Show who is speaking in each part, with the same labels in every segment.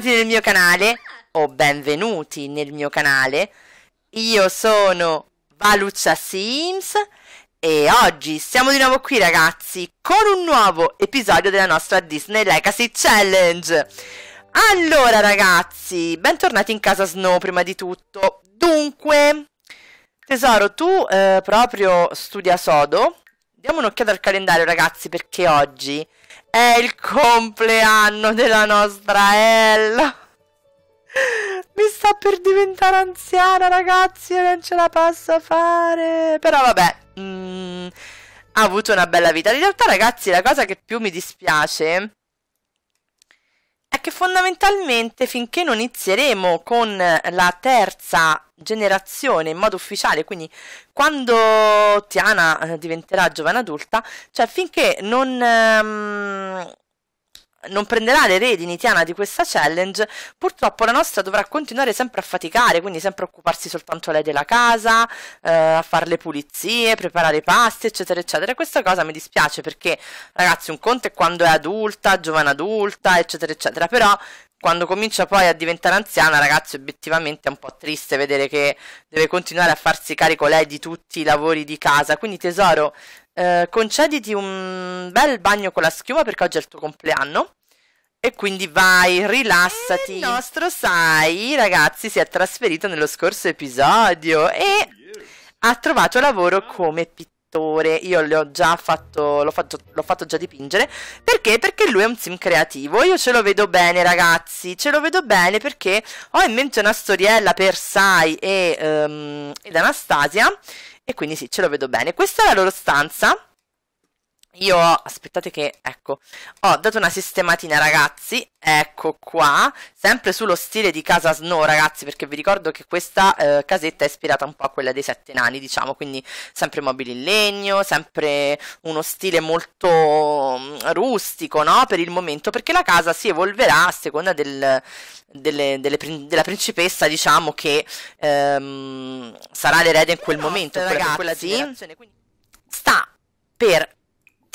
Speaker 1: bentornati nel mio canale o benvenuti nel mio canale. Io sono Valuccia Sims e oggi siamo di nuovo qui ragazzi con un nuovo episodio della nostra Disney Legacy Challenge. Allora ragazzi, bentornati in casa Snow prima di tutto. Dunque, tesoro, tu eh, proprio studia sodo Diamo un'occhiata al calendario, ragazzi, perché oggi è il compleanno della nostra Ella. Mi sta per diventare anziana, ragazzi, e non ce la posso fare. Però vabbè, mm, ha avuto una bella vita. In realtà, ragazzi, la cosa che più mi dispiace è che fondamentalmente finché non inizieremo con la terza generazione in modo ufficiale, quindi quando Tiana eh, diventerà giovane adulta, cioè finché non... Um, non prenderà le redini Tiana di questa challenge, purtroppo la nostra dovrà continuare sempre a faticare, quindi sempre a occuparsi soltanto lei della casa, eh, a fare le pulizie, preparare i pasti, eccetera, eccetera. questa cosa mi dispiace perché, ragazzi, un conto è quando è adulta, giovane adulta, eccetera, eccetera, però quando comincia poi a diventare anziana, ragazzi, obiettivamente è un po' triste vedere che deve continuare a farsi carico lei di tutti i lavori di casa. Quindi, tesoro, eh, concediti un bel bagno con la schiuma perché oggi è il tuo compleanno. E quindi vai, rilassati. E il nostro Sai, ragazzi, si è trasferito nello scorso episodio e ha trovato lavoro come pittore. Io l'ho già fatto, l'ho fatto, l'ho fatto già dipingere. Perché? Perché lui è un sim creativo. Io ce lo vedo bene, ragazzi. Ce lo vedo bene perché ho in mente una storiella per Sai e, um, ed Anastasia. E quindi sì, ce lo vedo bene. Questa è la loro stanza. Io ho, aspettate che, ecco, ho dato una sistematina ragazzi, ecco qua, sempre sullo stile di Casa Snow ragazzi, perché vi ricordo che questa eh, casetta è ispirata un po' a quella dei Sette Nani, diciamo, quindi sempre mobili in legno, sempre uno stile molto mm, rustico, no, per il momento, perché la casa si evolverà a seconda del, delle, delle, della principessa, diciamo, che ehm, sarà l'erede in quel momento, ragazzi, quella, quella di... Sta per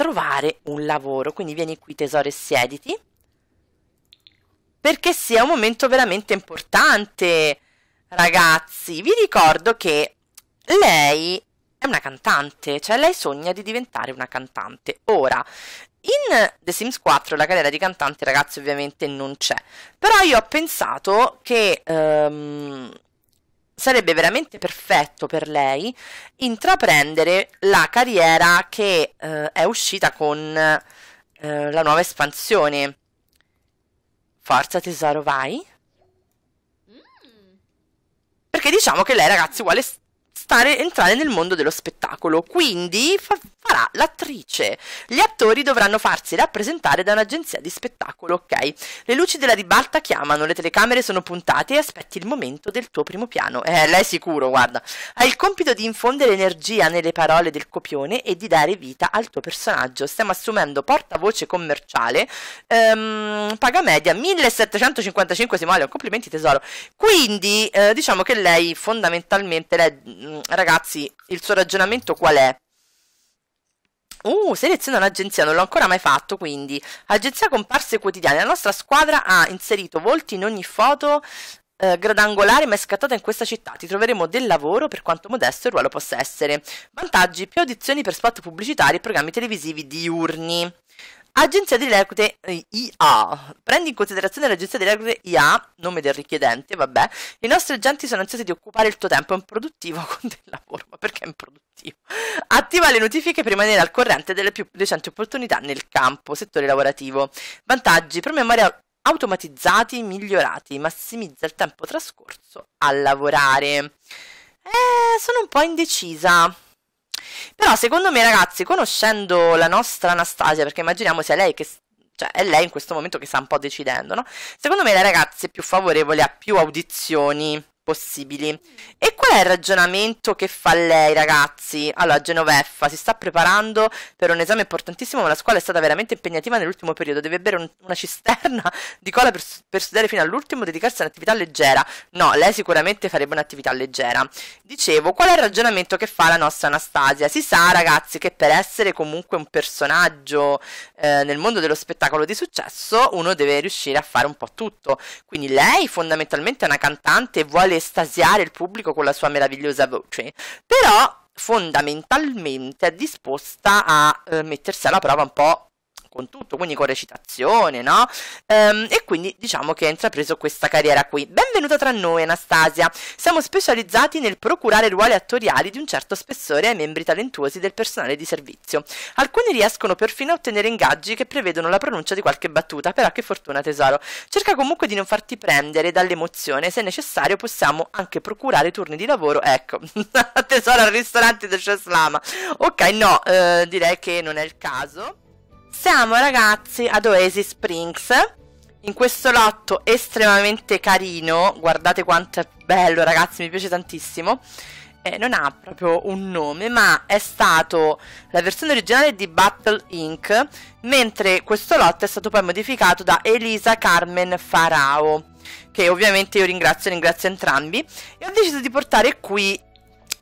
Speaker 1: trovare un lavoro. Quindi vieni qui tesoro e siediti. Perché sia un momento veramente importante, ragazzi. Vi ricordo che lei è una cantante, cioè lei sogna di diventare una cantante. Ora, in The Sims 4 la carriera di cantante, ragazzi, ovviamente non c'è. Però io ho pensato che... Um, sarebbe veramente perfetto per lei intraprendere la carriera che eh, è uscita con eh, la nuova espansione. Forza tesoro, vai. Mm. Perché diciamo che lei, ragazzi, vuole fare entrare nel mondo dello spettacolo, quindi fa- farà l'attrice. Gli attori dovranno farsi rappresentare da un'agenzia di spettacolo, ok? Le luci della ribalta chiamano, le telecamere sono puntate e aspetti il momento del tuo primo piano. Eh, lei è sicuro, guarda. Hai il compito di infondere energia nelle parole del copione e di dare vita al tuo personaggio. Stiamo assumendo portavoce commerciale, ehm, paga media 1755 Simone, complimenti tesoro. Quindi eh, diciamo che lei fondamentalmente lei, mm, ragazzi, il suo ragionamento qual è? Uh, seleziona un'agenzia, non l'ho ancora mai fatto, quindi. Agenzia comparse quotidiane. La nostra squadra ha inserito volti in ogni foto eh, gradangolare mai scattata in questa città. Ti troveremo del lavoro per quanto modesto il ruolo possa essere. Vantaggi, più audizioni per spot pubblicitari e programmi televisivi diurni. Agenzia di reclute eh, IA. Prendi in considerazione l'agenzia di reclute IA, nome del richiedente, vabbè. I nostri agenti sono ansiosi di occupare il tuo tempo improduttivo con del lavoro. Ma perché improduttivo? Attiva le notifiche per rimanere al corrente delle più recenti opportunità nel campo, settore lavorativo. Vantaggi, promemoria automatizzati, migliorati, massimizza il tempo trascorso a lavorare. Eh, sono un po' indecisa. Però secondo me, ragazzi, conoscendo la nostra Anastasia, perché immaginiamo sia lei che cioè è lei in questo momento che sta un po' decidendo, no? Secondo me la ragazza è più favorevole a più audizioni possibili. E qual è il ragionamento che fa lei, ragazzi? Allora, Genoveffa si sta preparando per un esame importantissimo, ma la scuola è stata veramente impegnativa nell'ultimo periodo. Deve bere un, una cisterna di cola per, per studiare fino all'ultimo, dedicarsi a un'attività leggera. No, lei sicuramente farebbe un'attività leggera. Dicevo, qual è il ragionamento che fa la nostra Anastasia? Si sa, ragazzi, che per essere comunque un personaggio eh, nel mondo dello spettacolo di successo, uno deve riuscire a fare un po' tutto. Quindi lei fondamentalmente è una cantante e vuole estasiare il pubblico con la sua meravigliosa voce, però fondamentalmente è disposta a eh, mettersi alla prova un po' con tutto, quindi con recitazione, no? Ehm, e quindi diciamo che ha intrapreso questa carriera qui. Benvenuta tra noi Anastasia, siamo specializzati nel procurare ruoli attoriali di un certo spessore ai membri talentuosi del personale di servizio. Alcuni riescono perfino a ottenere ingaggi che prevedono la pronuncia di qualche battuta, però che fortuna tesoro. Cerca comunque di non farti prendere dall'emozione, se necessario possiamo anche procurare turni di lavoro, ecco, tesoro al ristorante del Ceslama. Ok, no, eh, direi che non è il caso. Siamo ragazzi ad Oasis Springs, in questo lotto estremamente carino, guardate quanto è bello ragazzi, mi piace tantissimo. Eh, non ha proprio un nome, ma è stato la versione originale di Battle Inc., mentre questo lotto è stato poi modificato da Elisa Carmen Farao, che ovviamente io ringrazio, ringrazio entrambi, e ho deciso di portare qui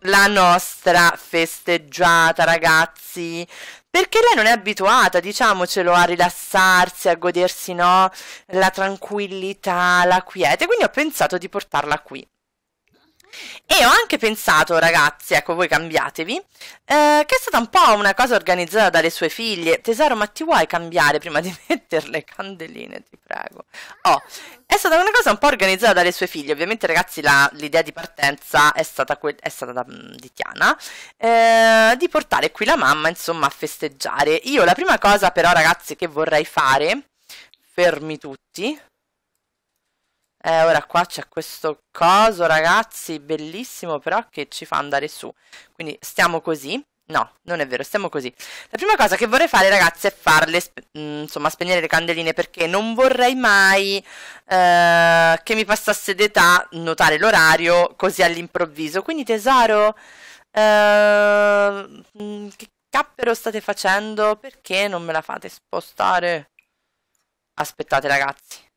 Speaker 1: la nostra festeggiata, ragazzi perché lei non è abituata, diciamocelo, a rilassarsi, a godersi no, la tranquillità, la quiete, quindi ho pensato di portarla qui. E ho anche pensato, ragazzi, ecco voi cambiatevi, eh, che è stata un po' una cosa organizzata dalle sue figlie. Tesoro, ma ti vuoi cambiare prima di mettere le candeline, ti prego? Oh, stata una cosa un po' organizzata dalle sue figlie. Ovviamente, ragazzi, la, l'idea di partenza è stata, que- è stata mm, di Tiana. Eh, di portare qui la mamma, insomma, a festeggiare. Io la prima cosa, però, ragazzi, che vorrei fare. Fermi tutti. Eh, ora qua c'è questo coso, ragazzi, bellissimo, però che ci fa andare su. Quindi stiamo così. No, non è vero, stiamo così. La prima cosa che vorrei fare, ragazzi, è farle, mm, insomma, spegnere le candeline perché non vorrei mai eh, che mi passasse d'età notare l'orario così all'improvviso. Quindi, tesoro, eh, mm, che cappero state facendo? Perché non me la fate spostare? Aspettate, ragazzi.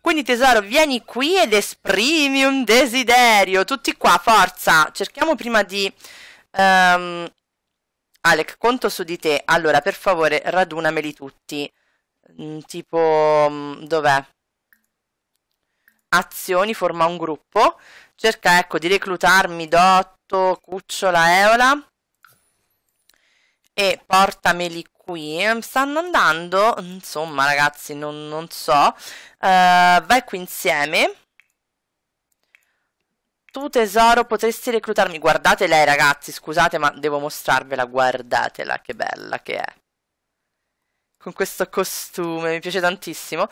Speaker 1: Quindi tesoro, vieni qui ed esprimi un desiderio. Tutti qua, forza. Cerchiamo prima di... Um... Alec, conto su di te. Allora, per favore, radunameli tutti. Mm, tipo, mm, dov'è? Azioni, forma un gruppo. Cerca, ecco, di reclutarmi Dotto, Cucciola, Eola. E portameli qui qui ehm, stanno andando, insomma ragazzi non, non so, uh, vai qui insieme. Tu tesoro potresti reclutarmi, guardate lei ragazzi, scusate ma devo mostrarvela, guardatela che bella che è. Con questo costume, mi piace tantissimo.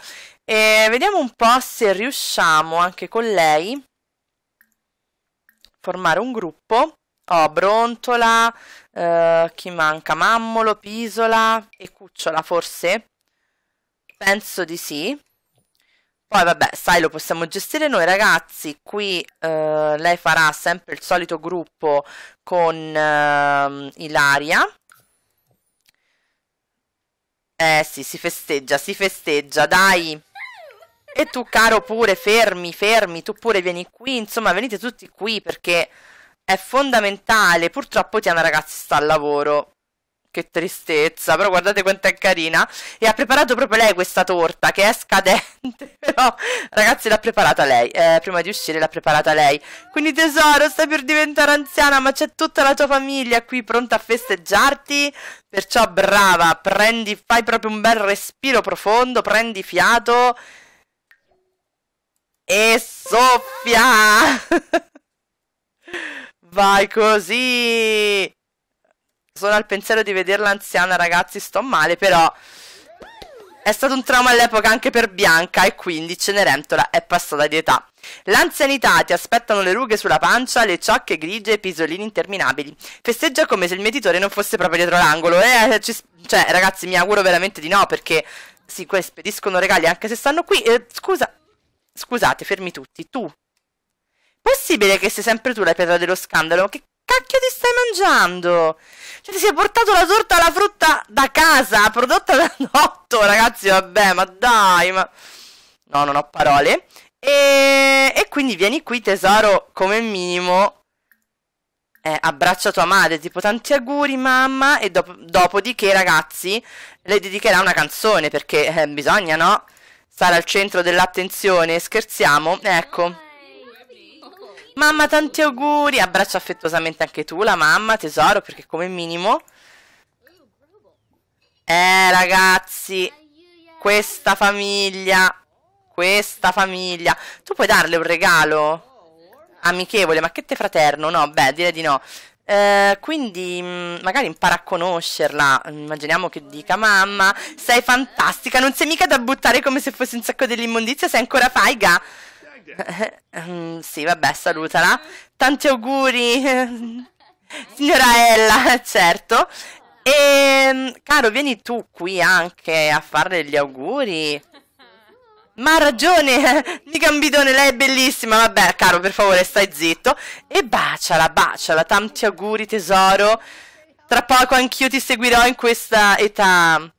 Speaker 1: E vediamo un po' se riusciamo anche con lei formare un gruppo ho oh, Brontola, eh, chi manca? Mammolo, Pisola e Cucciola forse? Penso di sì. Poi vabbè, sai, lo possiamo gestire noi ragazzi, qui eh, lei farà sempre il solito gruppo con eh, Ilaria. Eh sì, si festeggia, si festeggia, dai! E tu caro pure, fermi, fermi, tu pure vieni qui, insomma venite tutti qui perché è fondamentale. Purtroppo Tiana ragazzi sta al lavoro. Che tristezza, però guardate quanto è carina. E ha preparato proprio lei questa torta che è scadente, però ragazzi l'ha preparata lei. Eh, prima di uscire l'ha preparata lei. Quindi tesoro, stai per diventare anziana, ma c'è tutta la tua famiglia qui pronta a festeggiarti. Perciò brava, prendi, fai proprio un bel respiro profondo, prendi fiato e soffia. Vai così! Solo al pensiero di vederla anziana, ragazzi, sto male, però... È stato un trauma all'epoca anche per Bianca e quindi Cenerentola è passata di età. L'anzianità ti aspettano le rughe sulla pancia, le ciocche grigie e i pisolini interminabili. Festeggia come se il mietitore non fosse proprio dietro l'angolo. Eh, eh cioè, ragazzi, mi auguro veramente di no perché sì, spediscono regali anche se stanno qui. Eh, scusa, scusate, fermi tutti. Tu Possibile che sei sempre tu la pietra dello scandalo? Che cacchio ti stai mangiando? Cioè ti sei portato la torta alla frutta da casa, prodotta da Notto, ragazzi, vabbè, ma dai, ma... No, non ho parole. E, e quindi vieni qui, tesoro, come minimo. Eh, abbraccia tua madre, tipo tanti auguri mamma e dop dopodiché ragazzi le dedicherà una canzone perché eh, bisogna no? Sarà al centro dell'attenzione, scherziamo, ecco. Mamma, tanti auguri! Abbraccio affettuosamente anche tu, la mamma, tesoro, perché come minimo... Eh, ragazzi, questa famiglia, questa famiglia... Tu puoi darle un regalo? Amichevole, ma che te fraterno? No, beh, direi di no. Uh, quindi mm, magari impara a conoscerla. Mm, immaginiamo che dica: Mamma, sei fantastica, non sei mica da buttare come se fossi un sacco dell'immondizia, sei ancora faiga. Mm, sì, vabbè, salutala. Tanti auguri, signora Ella, certo. E ehm, caro, vieni tu qui anche a farle gli auguri. Ma ha ragione, di Gambidone, lei è bellissima. Vabbè, caro, per favore, stai zitto. E baciala, baciala, tanti auguri, tesoro. Tra poco anch'io ti seguirò in questa età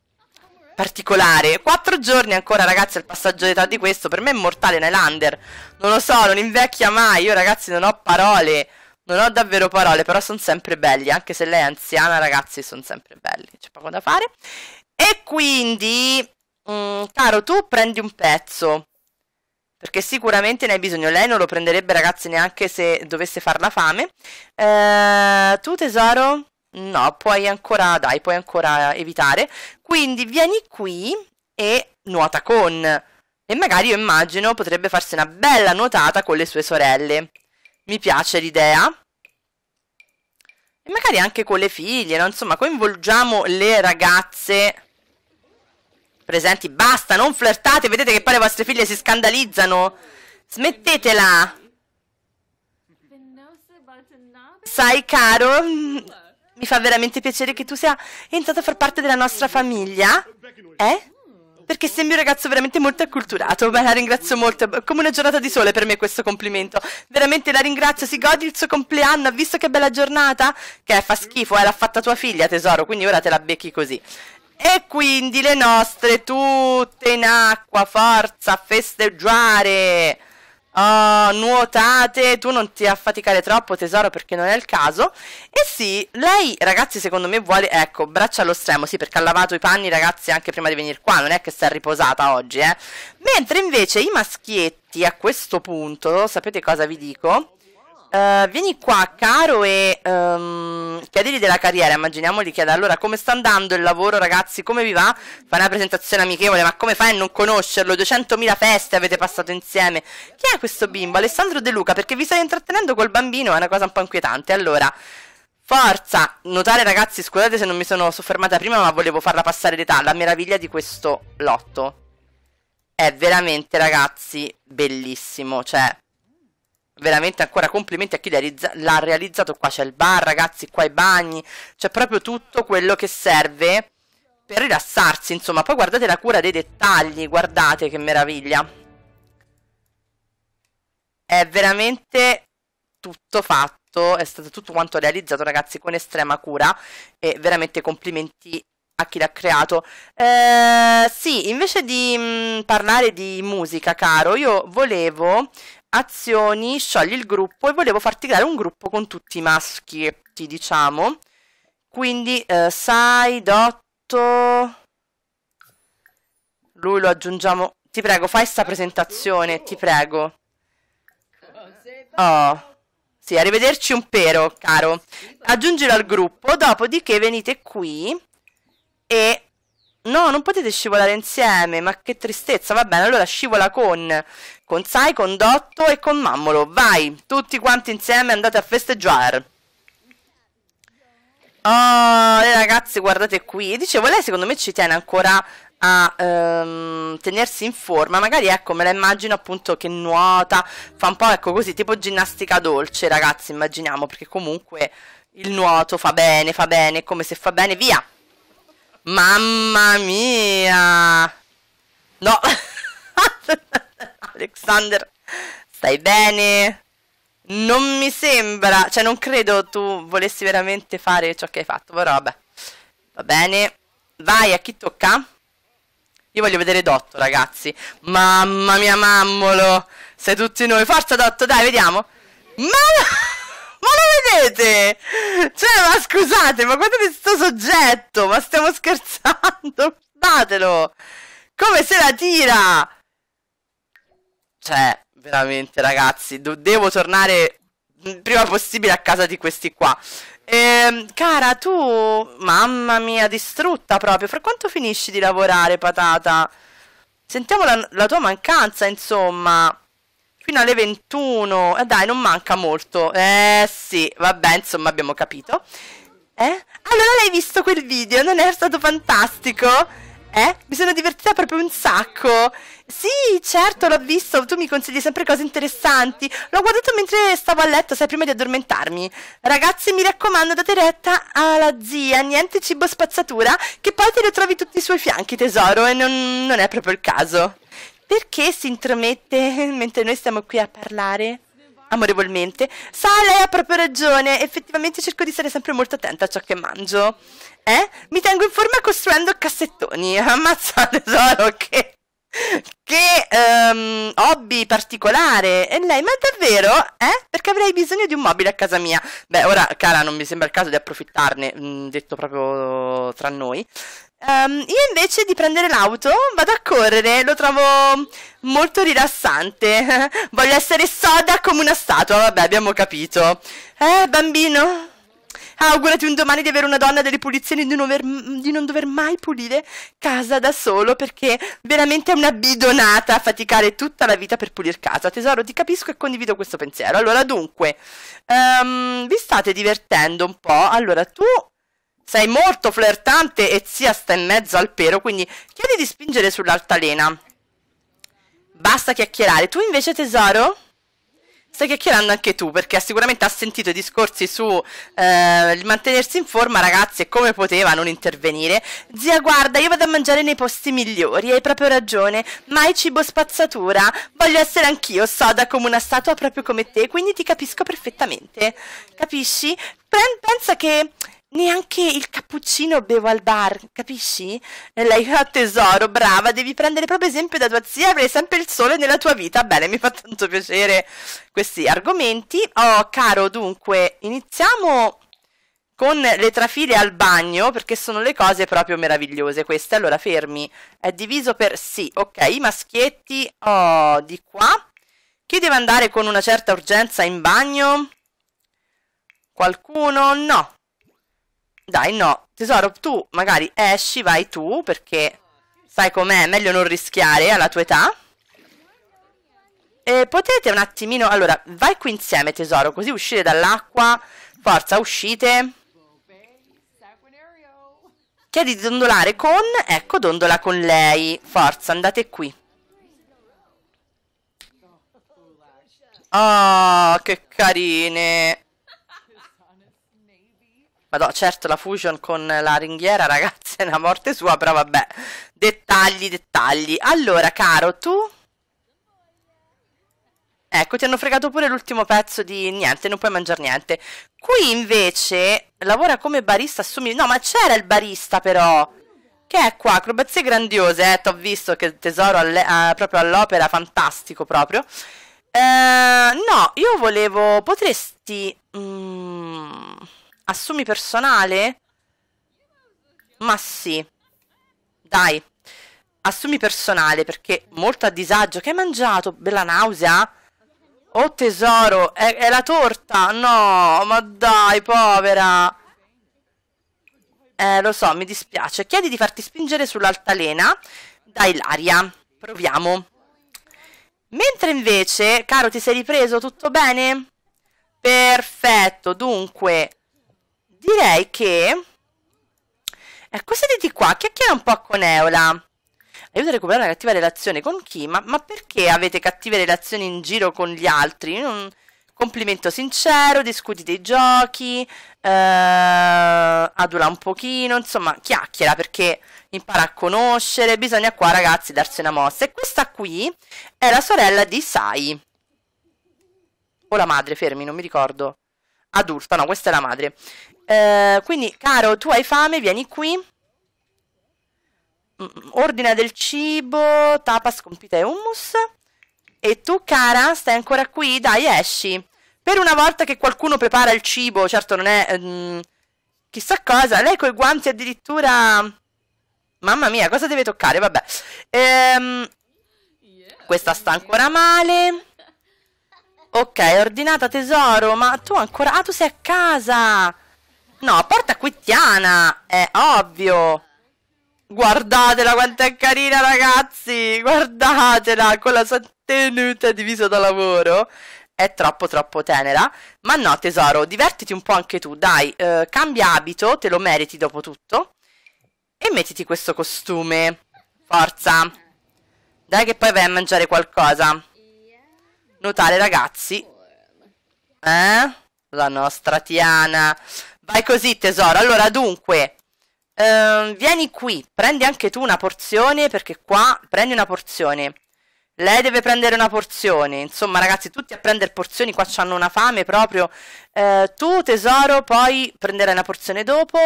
Speaker 1: particolare. Quattro giorni ancora, ragazzi, al passaggio d'età di questo. Per me è mortale Nylander. Non lo so, non invecchia mai. Io, ragazzi, non ho parole. Non ho davvero parole, però sono sempre belli. Anche se lei è anziana, ragazzi, sono sempre belli. C'è poco da fare. E quindi, mh, mm, caro, tu prendi un pezzo. Perché sicuramente ne hai bisogno. Lei non lo prenderebbe, ragazzi, neanche se dovesse far la fame. Eh, tu, tesoro... No, puoi ancora, dai, puoi ancora evitare. Quindi vieni qui e nuota con. E magari io immagino potrebbe farsi una bella nuotata con le sue sorelle. Mi piace l'idea. E magari anche con le figlie, no? insomma, coinvolgiamo le ragazze presenti. Basta, non flirtate, vedete che poi le vostre figlie si scandalizzano. Smettetela. Sai, caro, mi fa veramente piacere che tu sia entrato a far parte della nostra famiglia. Eh? Perché sembri un ragazzo veramente molto acculturato. Beh, la ringrazio molto. È come una giornata di sole per me questo complimento. Veramente la ringrazio. Si godi il suo compleanno. Ha visto che bella giornata? Che fa schifo, eh? L'ha fatta tua figlia, tesoro. Quindi ora te la becchi così. E quindi le nostre tutte in acqua. Forza, festeggiare. Oh, nuotate, tu non ti affaticare troppo tesoro perché non è il caso. E sì, lei ragazzi secondo me vuole, ecco, braccia allo stremo, sì perché ha lavato i panni ragazzi anche prima di venire qua, non è che si è riposata oggi, eh. Mentre invece i maschietti a questo punto, sapete cosa vi dico? Eh, vieni qua, caro, e um, chiedili della carriera. Immaginiamo di chiedere allora come sta andando il lavoro, ragazzi, come vi va? Fa una presentazione amichevole, ma come fai a non conoscerlo? 200.000 feste avete passato insieme. Chi è questo bimbo? Alessandro De Luca, perché vi stai intrattenendo col bambino? È una cosa un po' inquietante. Allora. Forza! Notare ragazzi, scusate se non mi sono soffermata prima, ma volevo farla passare l'età, la meraviglia di questo lotto. È veramente, ragazzi, bellissimo, cioè veramente ancora complimenti a chi l'ha realizzato. Qua c'è il bar, ragazzi, qua i bagni, c'è proprio tutto quello che serve per rilassarsi, insomma. Poi guardate la cura dei dettagli, guardate che meraviglia. È veramente tutto fatto, è stato tutto quanto realizzato, ragazzi, con estrema cura e veramente complimenti a chi l'ha creato. Eh, sì, invece di mh, mm, parlare di musica, caro, io volevo azioni, sciogli il gruppo e volevo farti creare un gruppo con tutti i maschietti, diciamo. Quindi eh, Sai, Dotto... Lui lo aggiungiamo... Ti prego, fai sta presentazione, ti prego. Oh. Sì, arrivederci un pero, caro. Aggiungilo al gruppo, dopodiché venite qui e No, non potete scivolare insieme, ma che tristezza. Va bene, allora scivola con, con Sai, con Dotto e con Mammolo. Vai, tutti quanti insieme andate a festeggiare. Oh, le ragazze, guardate qui. Dicevo, lei secondo me ci tiene ancora a ehm, tenersi in forma. Magari, ecco, me la immagino appunto che nuota, fa un po', ecco, così, tipo ginnastica dolce, ragazzi, immaginiamo, perché comunque il nuoto fa bene, fa bene, come se fa bene, via! Mamma mia! No! Alexander, stai bene? Non mi sembra, cioè non credo tu volessi veramente fare ciò che hai fatto, però vabbè. Va bene. Vai, a chi tocca? Io voglio vedere Dotto, ragazzi. Mamma mia, mammolo! Sei tutti noi. Forza, Dotto, dai, vediamo. Ma... Ma lo vedete? Cioè, ma scusate, ma guardate sto soggetto, ma stiamo scherzando, guardatelo! Come se la tira! Cioè, veramente ragazzi, devo tornare prima possibile a casa di questi qua. Ehm, cara, tu, mamma mia, distrutta proprio, fra quanto finisci di lavorare, patata? Sentiamo la, la tua mancanza, insomma fino alle 21. Eh dai, non manca molto. Eh sì, vabbè, insomma, abbiamo capito. Eh? Allora l'hai visto quel video? Non è stato fantastico? Eh? Mi sono divertita proprio un sacco. Sì, certo, l'ho visto. Tu mi consigli sempre cose interessanti. L'ho guardato mentre stavo a letto, sai, prima di addormentarmi. Ragazzi, mi raccomando, date retta alla zia. Niente cibo spazzatura, che poi te lo trovi tutti i suoi fianchi, tesoro, e non, non è proprio il caso. Perché si intromette mentre noi stiamo qui a parlare? Amorevolmente. Sa, lei ha proprio ragione. Effettivamente cerco di stare sempre molto attenta a ciò che mangio. Eh? Mi tengo in forma costruendo cassettoni. Ammazza tesoro che... Che um, hobby particolare! E lei, ma davvero? Eh? Perché avrei bisogno di un mobile a casa mia. Beh, ora, cara, non mi sembra il caso di approfittarne, mh, mm, detto proprio tra noi. Um, io invece di prendere l'auto vado a correre, lo trovo molto rilassante. Voglio essere soda come una statua, vabbè, abbiamo capito. Eh, bambino? Augurati un domani di avere una donna delle pulizie e di, di non, dover mai pulire casa da solo perché veramente è una bidonata faticare tutta la vita per pulire casa. Tesoro, ti capisco e condivido questo pensiero. Allora, dunque, um, vi state divertendo un po'? Allora, tu sei molto flirtante e zia sta in mezzo al pero, quindi chiedi di spingere sull'altalena. Basta chiacchierare. Tu invece, tesoro? Stai chiacchierando anche tu, perché sicuramente ha sentito i discorsi su eh, il mantenersi in forma, ragazzi, e come poteva non intervenire. Zia, guarda, io vado a mangiare nei posti migliori, hai proprio ragione. Mai cibo spazzatura. Voglio essere anch'io soda come una statua proprio come te, quindi ti capisco perfettamente. Capisci? Pren pensa che Neanche il cappuccino bevo al bar, capisci? E lei, oh, tesoro, brava, devi prendere proprio esempio da tua zia, avrai sempre il sole nella tua vita. Bene, mi fa tanto piacere questi argomenti. Oh, caro, dunque, iniziamo con le trafile al bagno, perché sono le cose proprio meravigliose queste. Allora, fermi, è diviso per sì, ok, i maschietti, oh, di qua. Chi deve andare con una certa urgenza in bagno? Qualcuno? No, dai, no. Tesoro, tu magari esci, vai tu, perché sai com'è, meglio non rischiare alla tua età. E potete un attimino... Allora, vai qui insieme, tesoro, così uscire dall'acqua. Forza, uscite. Chiedi di dondolare con... Ecco, dondola con lei. Forza, andate qui. Oh, che carine. Madonna, certo la fusion con la ringhiera, ragazzi, è una morte sua, però vabbè. Dettagli, dettagli. Allora, caro, tu... Ecco, ti hanno fregato pure l'ultimo pezzo di niente, non puoi mangiare niente. Qui invece lavora come barista, assumi... No, ma c'era il barista però! Che è qua? Acrobazie grandiose, eh, t'ho visto che tesoro alle... uh, proprio all'opera, fantastico proprio. Uh, no, io volevo... Potresti... Mm... Assumi personale? Ma sì. Dai. Assumi personale perché molto a disagio. Che hai mangiato? Bella nausea? Oh tesoro, è, è la torta? No, ma dai, povera. Eh, lo so, mi dispiace. Chiedi di farti spingere sull'altalena Dai, Laria. Proviamo. Mentre invece, caro, ti sei ripreso? Tutto bene? Perfetto, dunque, direi che... Eh, questa qua chiacchiera un po' con Eola. Aiuta a recuperare una cattiva relazione con chi? Ma, ma, perché avete cattive relazioni in giro con gli altri? Un complimento sincero, discuti dei giochi, eh, adula un pochino, insomma, chiacchiera perché impara a conoscere. Bisogna qua, ragazzi, darsi una mossa. E questa qui è la sorella di Sai. O la madre, fermi, non mi ricordo adulta, no, questa è la madre. Eh, quindi, caro, tu hai fame, vieni qui. Mm, ordina del cibo, tapas con e hummus. E tu, cara, stai ancora qui? Dai, esci. Per una volta che qualcuno prepara il cibo, certo non è... Ehm, chissà cosa, lei coi guanti addirittura... Mamma mia, cosa deve toccare? Vabbè. Ehm, questa sta ancora male. Ok, ordinata tesoro, ma tu ancora... Ah, tu sei a casa! No, porta qui Tiana, è ovvio! Guardatela quanto è carina, ragazzi! Guardatela, con la sua tenuta divisa da lavoro! È troppo troppo tenera. Ma no, tesoro, divertiti un po' anche tu, dai. Eh, cambia abito, te lo meriti dopo tutto. E mettiti questo costume. Forza! Dai che poi vai a mangiare qualcosa notare ragazzi eh? la nostra Tiana vai così tesoro allora dunque ehm, vieni qui prendi anche tu una porzione perché qua prendi una porzione lei deve prendere una porzione insomma ragazzi tutti a prendere porzioni qua hanno una fame proprio eh, tu tesoro poi prenderai una porzione dopo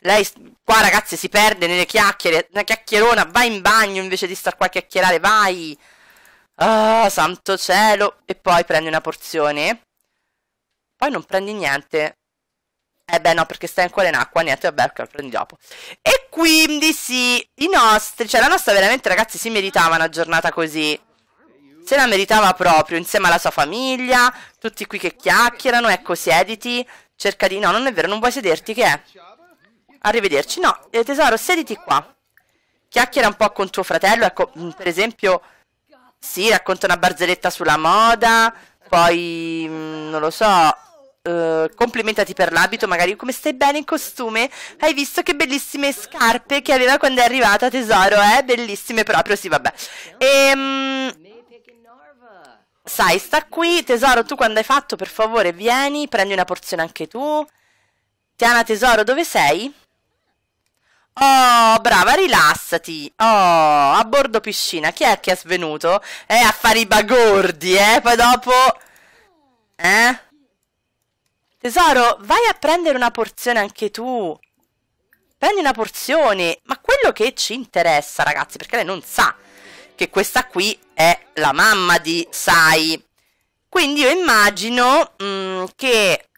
Speaker 1: lei qua ragazzi si perde nelle chiacchiere una chiacchierona vai in bagno invece di star qua a chiacchierare vai Ah, santo cielo! E poi prendi una porzione. Poi non prendi niente. Eh beh no, perché stai ancora in acqua, niente, vabbè, lo prendi dopo. E quindi sì, i nostri, cioè la nostra veramente ragazzi si meritava una giornata così. Se la meritava proprio, insieme alla sua famiglia, tutti qui che chiacchierano, ecco, siediti, cerca di... No, non è vero, non vuoi sederti, che è? Arrivederci, no, eh, tesoro, siediti qua. Chiacchiera un po' con tuo fratello, ecco, mm, per esempio sì, racconta una barzelletta sulla moda, poi mm, non lo so. Eh, complimentati per l'abito, magari come stai bene in costume? Hai visto che bellissime scarpe che aveva quando è arrivata, tesoro, eh? Bellissime proprio, sì, vabbè. Ehm, sai, sta qui, tesoro, tu quando hai fatto, per favore, vieni, prendi una porzione anche tu. Tiana, tesoro, dove sei? Oh, brava, rilassati. Oh, a bordo piscina. Chi è che è svenuto? È eh, a fare i bagordi, eh? Poi dopo... Eh? Tesoro, vai a prendere una porzione anche tu. Prendi una porzione. Ma quello che ci interessa, ragazzi, perché lei non sa che questa qui è la mamma di Sai. Quindi io immagino mh, mm, che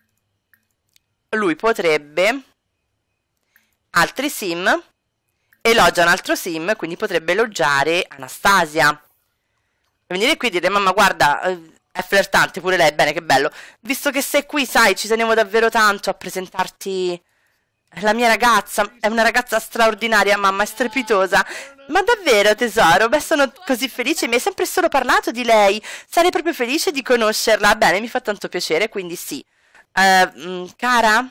Speaker 1: lui potrebbe Altri sim elogia un altro sim, quindi potrebbe elogiare Anastasia. Venire qui e dire, mamma guarda, eh, è flirtante pure lei, bene, che bello. Visto che sei qui, sai, ci tenevo davvero tanto a presentarti... La mia ragazza è una ragazza straordinaria, mamma, è strepitosa. Ma davvero, tesoro? Beh, sono così felice, mi hai sempre solo parlato di lei. Sarei proprio felice di conoscerla. Bene, mi fa tanto piacere, quindi sì. Uh, cara?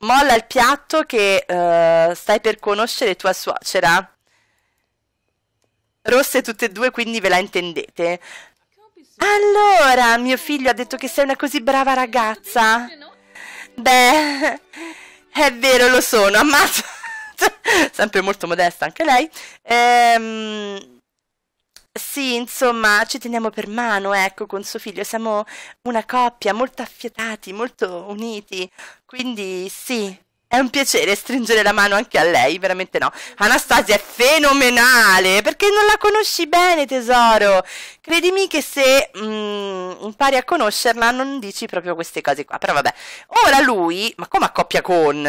Speaker 1: Molla il piatto che uh, stai per conoscere tua suocera. Rosse tutte e due, quindi ve la intendete. Allora, mio figlio ha detto che sei una così brava ragazza. Beh, è vero, lo sono, ammazza. Sempre molto modesta anche lei. Ehm sì, insomma, ci teniamo per mano, ecco, con suo figlio. Siamo una coppia molto affiatati, molto uniti. Quindi sì, è un piacere stringere la mano anche a lei, veramente no. Anastasia è fenomenale, perché non la conosci bene, tesoro. Credimi che se mm, impari a conoscerla non dici proprio queste cose qua. Però vabbè, ora lui, ma come coppia con...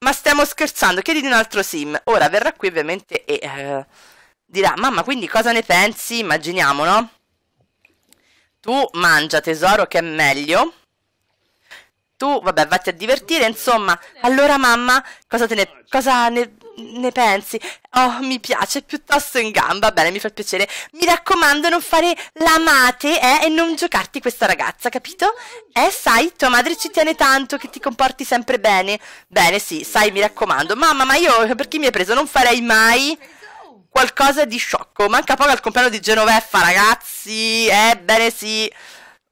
Speaker 1: Ma stiamo scherzando, chiediti un altro sim. Ora verrà qui ovviamente e... Eh dirà mamma quindi cosa ne pensi? Immaginiamo, no? Tu mangia tesoro che è meglio. Tu vabbè vatti a divertire insomma. Allora mamma cosa, ne, cosa ne, ne, pensi? Oh mi piace piuttosto in gamba. Bene mi fa piacere. Mi raccomando non fare la eh, e non giocarti questa ragazza capito? Eh sai tua madre ci tiene tanto che ti comporti sempre bene. Bene sì sai mi raccomando. Mamma ma io per chi mi hai preso non farei mai qualcosa di sciocco. Manca poco al compleanno di Genoveffa, ragazzi. Ebbene sì,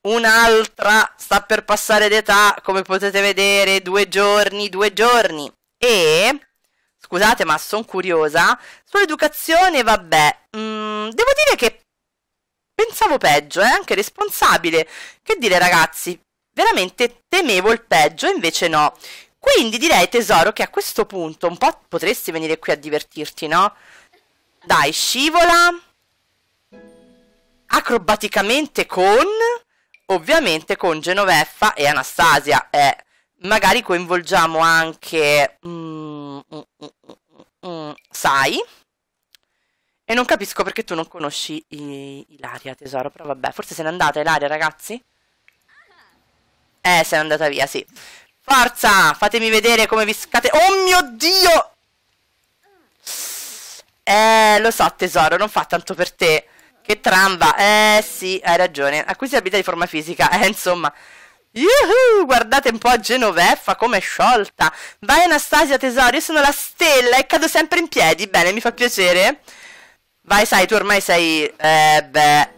Speaker 1: un'altra sta per passare d'età, come potete vedere, due giorni, due giorni. E, scusate ma sono curiosa, sull'educazione vabbè, mh, mm, devo dire che pensavo peggio, è eh? anche responsabile. Che dire ragazzi, veramente temevo il peggio, invece no. Quindi direi tesoro che a questo punto un po' potresti venire qui a divertirti, no? Dai, scivola. Acrobaticamente con... Ovviamente con Genoveffa e Anastasia. Eh, magari coinvolgiamo anche... Mm mm, mm, mm, mm, sai? E non capisco perché tu non conosci I Ilaria, tesoro. Però vabbè, forse se n'è andata Ilaria, ragazzi? Eh, se n'è andata via, sì. Forza, fatemi vedere come vi scate... Oh mio Dio! Eh, lo so, tesoro, non fa tanto per te. Che tramba. Eh, sì, hai ragione. Acquisì abilità di forma fisica. Eh, insomma. Yuhuu, guardate un po' a Genoveffa come è sciolta. Vai Anastasia, tesoro, io sono la stella e cado sempre in piedi. Bene, mi fa piacere. Vai, sai, tu ormai sei... Eh, beh...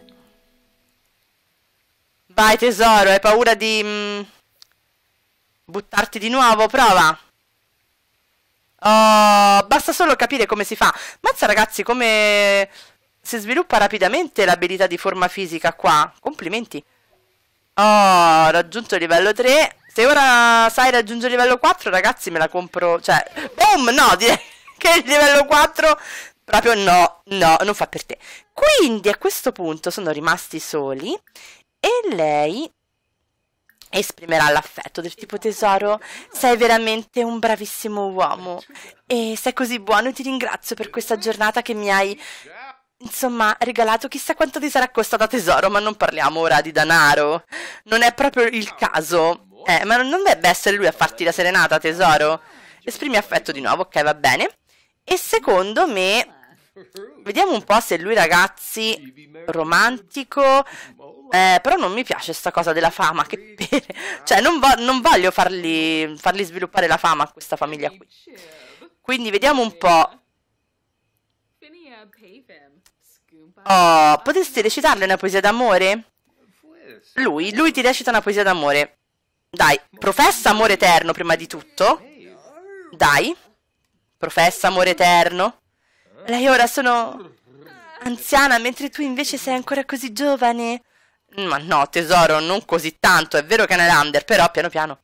Speaker 1: Vai, tesoro, hai paura di... Mh, mm, buttarti di nuovo? Prova. Uh, basta solo capire come si fa. Mazza ragazzi, come si sviluppa rapidamente l'abilità di forma fisica qua. Complimenti. Oh, raggiunto il livello 3. Se ora sai raggiungere il livello 4, ragazzi, me la compro. Cioè, boom, no, direi che il livello 4 proprio no, no, non fa per te. Quindi a questo punto sono rimasti soli e lei esprimerà l'affetto del tipo tesoro, sei veramente un bravissimo uomo e sei così buono e ti ringrazio per questa giornata che mi hai insomma regalato chissà quanto ti sarà costata tesoro, ma non parliamo ora di danaro Non è proprio il caso. Eh, ma non dovrebbe essere lui a farti la serenata, tesoro. Esprimi affetto di nuovo, ok, va bene. E secondo me Vediamo un po' se lui, ragazzi, romantico, eh, però non mi piace questa cosa della fama, che pene. Cioè, non, vo- non voglio farli, farli sviluppare la fama a questa famiglia qui. Quindi vediamo un po'. Oh, potresti recitarle una poesia d'amore? Lui, lui ti recita una poesia d'amore. Dai, professa amore eterno prima di tutto. Dai, professa amore eterno. Lei ora sono anziana, mentre tu invece sei ancora così giovane. Ma no, tesoro, non così tanto. È vero che è una under, però piano piano.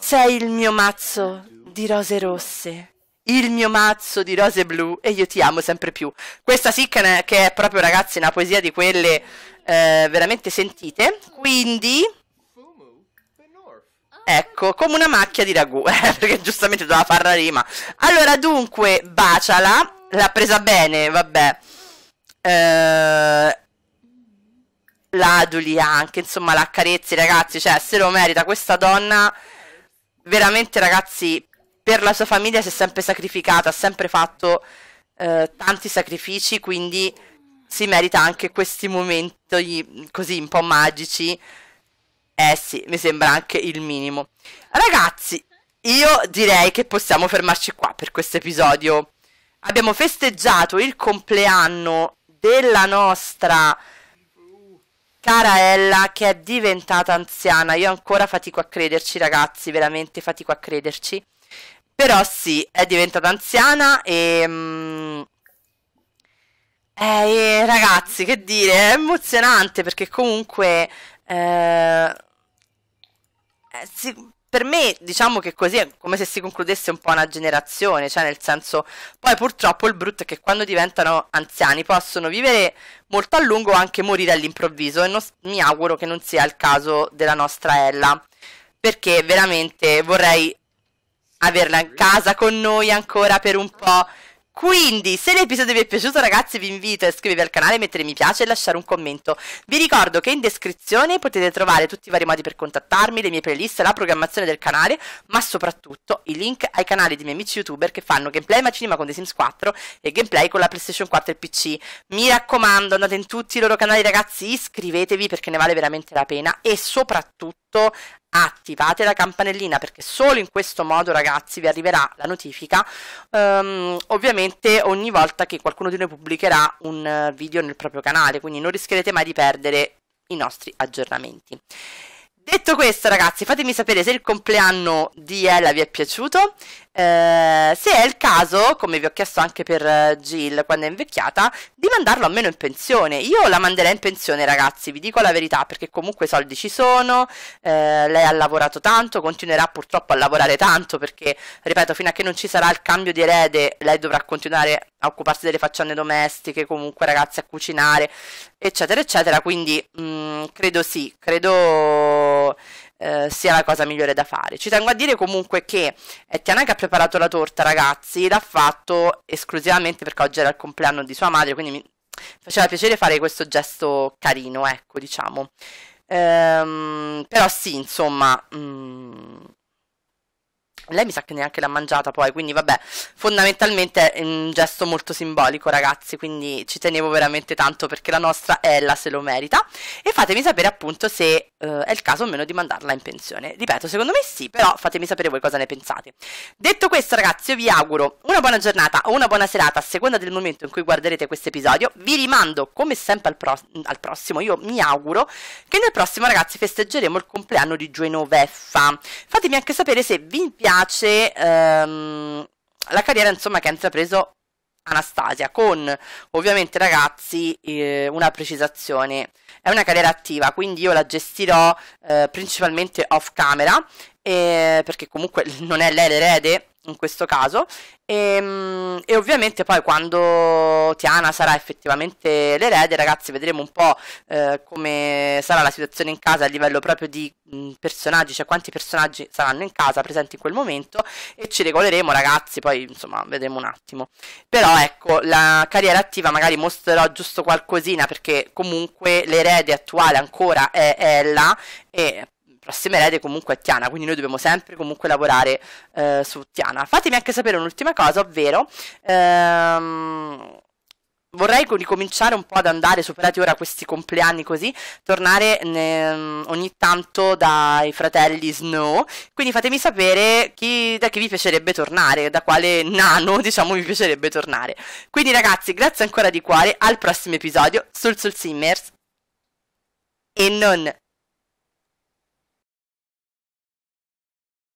Speaker 1: Sei il mio mazzo di rose rosse. Il mio mazzo di rose blu e io ti amo sempre più. Questa sì che è proprio, ragazzi, una poesia di quelle eh, veramente sentite. Quindi... Ecco, come una macchia di ragù, eh, perché giustamente doveva fare la rima. Allora, dunque, baciala. L'ha presa bene, vabbè. Eh, la anche, insomma, la carezzi, ragazzi, cioè se lo merita questa donna, veramente ragazzi, per la sua famiglia si è sempre sacrificata, ha sempre fatto eh, tanti sacrifici, quindi si merita anche questi momenti così un po' magici. Eh sì, mi sembra anche il minimo. Ragazzi, io direi che possiamo fermarci qua per questo episodio. Abbiamo festeggiato il compleanno della nostra Cara Ella che è diventata anziana, io ancora fatico a crederci ragazzi, veramente fatico a crederci. Però sì, è diventata anziana e... Mm, eh, ragazzi, che dire, è emozionante perché comunque... Eh, eh, sì, per me diciamo che così è come se si concludesse un po' una generazione, cioè nel senso, poi purtroppo il brutto è che quando diventano anziani possono vivere molto a lungo o anche morire all'improvviso e non, mi auguro che non sia il caso della nostra Ella, perché veramente vorrei averla in casa con noi ancora per un po', quindi, se l'episodio vi è piaciuto, ragazzi, vi invito a iscrivervi al canale, mettere mi piace e lasciare un commento. Vi ricordo che in descrizione potete trovare tutti i vari modi per contattarmi, le mie playlist, la programmazione del canale, ma soprattutto i link ai canali dei miei amici youtuber che fanno gameplay ma cinema con The Sims 4 e gameplay con la PlayStation 4 e PC. Mi raccomando, andate in tutti i loro canali, ragazzi, iscrivetevi perché ne vale veramente la pena e soprattutto attivate la campanellina perché solo in questo modo ragazzi vi arriverà la notifica um, ovviamente ogni volta che qualcuno di noi pubblicherà un eh, video nel proprio canale quindi non rischierete mai di perdere i nostri aggiornamenti detto questo ragazzi fatemi sapere se il compleanno di Ella vi è piaciuto eh, se è il caso, come vi ho chiesto anche per eh, Jill quando è invecchiata, di mandarlo almeno in pensione. Io la manderei in pensione, ragazzi, vi dico la verità, perché comunque i soldi ci sono, eh, lei ha lavorato tanto, continuerà purtroppo a lavorare tanto, perché, ripeto, fino a che non ci sarà il cambio di erede, lei dovrà continuare a occuparsi delle faccende domestiche, comunque ragazzi a cucinare, eccetera, eccetera. Quindi mh, mm, credo sì, credo eh, sia la cosa migliore da fare. Ci tengo a dire comunque che è eh, Tiana che ha preparato la torta, ragazzi, l'ha fatto esclusivamente perché oggi era il compleanno di sua madre, quindi mi faceva piacere fare questo gesto carino, ecco, diciamo. Ehm, però sì, insomma... Mh mm, lei mi sa che neanche l'ha mangiata poi, quindi vabbè, fondamentalmente è un gesto molto simbolico ragazzi, quindi ci tenevo veramente tanto perché la nostra Ella se lo merita e fatemi sapere appunto se eh, è il caso o meno di mandarla in pensione. Ripeto, secondo me sì, però fatemi sapere voi cosa ne pensate. Detto questo ragazzi, io vi auguro una buona giornata o una buona serata a seconda del momento in cui guarderete questo episodio. Vi rimando come sempre al, pro al prossimo, io mi auguro che nel prossimo ragazzi festeggeremo il compleanno di Genoveffa. Fatemi anche sapere se vi piace piace ehm, la carriera insomma, che ha intrapreso Anastasia, con ovviamente ragazzi eh, una precisazione, è una carriera attiva, quindi io la gestirò eh, principalmente off camera eh, perché comunque non è lei l'erede in questo caso e, ehm, e, ovviamente poi quando Tiana sarà effettivamente l'erede ragazzi vedremo un po' eh, come sarà la situazione in casa a livello proprio di mh, mm, personaggi cioè quanti personaggi saranno in casa presenti in quel momento e ci regoleremo ragazzi poi insomma vedremo un attimo però ecco la carriera attiva magari mostrerò giusto qualcosina perché comunque l'erede attuale ancora è Ella e prossima erede comunque è Tiana, quindi noi dobbiamo sempre comunque lavorare eh, su Tiana. Fatemi anche sapere un'ultima cosa, ovvero... Ehm, vorrei ricominciare un po' ad andare, superati ora questi compleanni così, tornare ne, ehm, ogni tanto dai fratelli Snow. Quindi fatemi sapere chi, da chi vi piacerebbe tornare, da quale nano, diciamo, vi piacerebbe tornare. Quindi ragazzi, grazie ancora di cuore, al prossimo episodio, sul Soul Simmers. E non